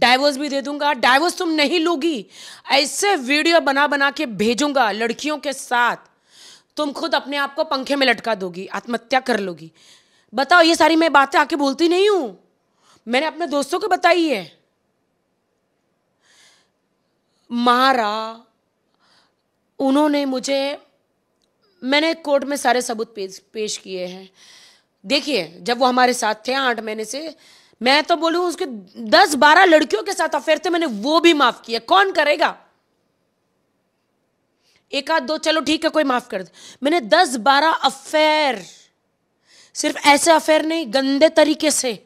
divorce भी दे दूंगा divorce तुम नहीं लोगी ऐसे वीडियो बना बना के भेजूंगा लड़कियों के साथ तुम खुद अपने आप को पंखे में लटका दोगी आत्महत्या कर लोगी बताओ ये सारी मैं बातें आके बोलती नहीं हूं मैंने अपने दोस्तों को बताई है मारा उन्होंने मुझे मैंने कोर्ट में सारे सबूत पेश पेश किए हैं देखिए जब वो हमारे साथ थे आठ महीने से मैं तो बोलूं उसके दस बारह लड़कियों के साथ अफेयर थे मैंने वो भी माफ किया कौन करेगा एक आध दो चलो ठीक है कोई माफ कर दे मैंने दस बारह अफेयर सिर्फ ऐसे अफेयर नहीं गंदे तरीके से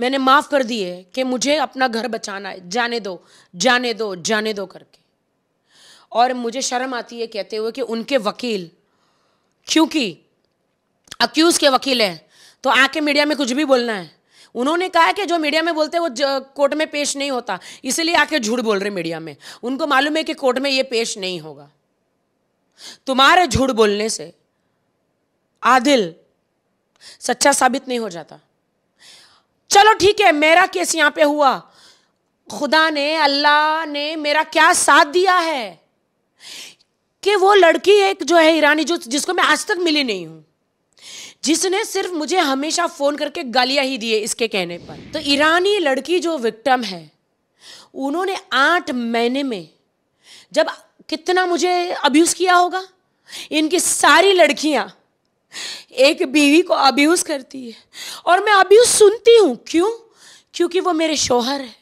मैंने माफ कर दिए कि मुझे अपना घर बचाना है जाने दो जाने दो जाने दो करके और मुझे शर्म आती है कहते हुए कि उनके वकील क्योंकि अक्यूज़ के वकील हैं तो आके मीडिया में कुछ भी बोलना है उन्होंने कहा कि जो मीडिया में बोलते हैं वो कोर्ट में पेश नहीं होता इसीलिए आके झूठ बोल रहे मीडिया में उनको मालूम है कि कोर्ट में ये पेश नहीं होगा तुम्हारे झूठ बोलने से आदिल सच्चा साबित नहीं हो जाता चलो ठीक है मेरा केस यहां पे हुआ खुदा ने अल्लाह ने मेरा क्या साथ दिया है कि वो लड़की एक जो है ईरानी जो जिसको मैं आज तक मिली नहीं हूं जिसने सिर्फ मुझे हमेशा फ़ोन करके गालियाँ ही दिए इसके कहने पर तो ईरानी लड़की जो विक्टम है उन्होंने आठ महीने में जब कितना मुझे अब्यूज़ किया होगा इनकी सारी लड़कियाँ एक बीवी को अब्यूज़ करती है और मैं अब्यूज़ सुनती हूँ क्यों क्योंकि वो मेरे शोहर है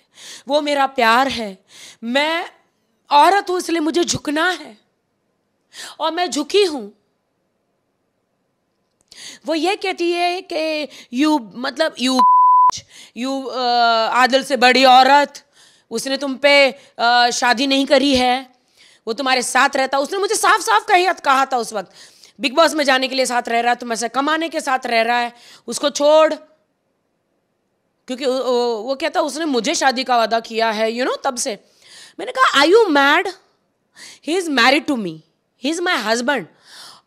वो मेरा प्यार है मैं औरत हूँ इसलिए मुझे झुकना है और मैं झुकी हूँ वो ये कहती है कि यू मतलब यू यू आदल से बड़ी औरत उसने तुम पे शादी नहीं करी है वो तुम्हारे साथ रहता उसने मुझे साफ साफ कही कहा था उस वक्त बिग बॉस में जाने के लिए साथ रह रहा है तुम ऐसे कमाने के साथ रह रहा है उसको छोड़ क्योंकि वो कहता उसने मुझे शादी का वादा किया है यू you नो know, तब से मैंने कहा I you mad he is married to me he is my husband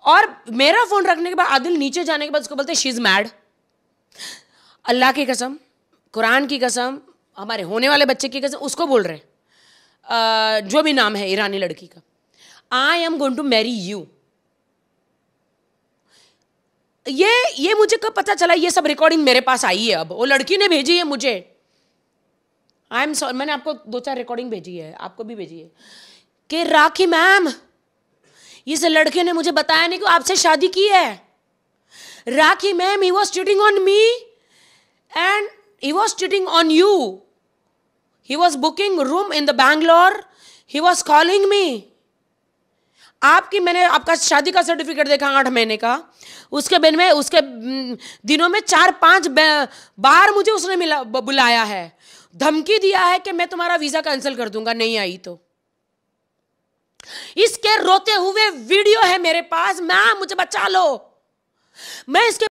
और मेरा फ़ोन रखने के बाद आदिल नीचे जाने के बाद उसको बोलते शी इज़ मैड अल्लाह की कसम कुरान की कसम हमारे होने वाले बच्चे की कसम उसको बोल रहे हैं जो भी नाम है ईरानी लड़की का I am going to marry you ये ये मुझे कब पता चला ये सब रिकॉर्डिंग मेरे पास आई है अब वो लड़की ने भेजी है मुझे आई एम सॉरी मैंने आपको दो चार रिकॉर्डिंग भेजी है आपको भी भेजी है कि राखी मैम इस लड़के ने मुझे बताया नहीं कि आपसे शादी की है Rakhi ma'am he was cheating on me and he was cheating on you he was booking room in the Bangalore he was calling me आपकी मैंने आपका शादी का सर्टिफिकेट देखा आठ महीने का उसके बिन में उसके हम्म, दिनों में चार पांच बार मुझे उसने मिला बुलाया है धमकी दिया है कि मैं तुम्हारा वीज़ा कैंसिल कर दूंगा नहीं आई तो रोते हुए वीडियो है मेरे पास मैं मुझे बचा लो मैं इसके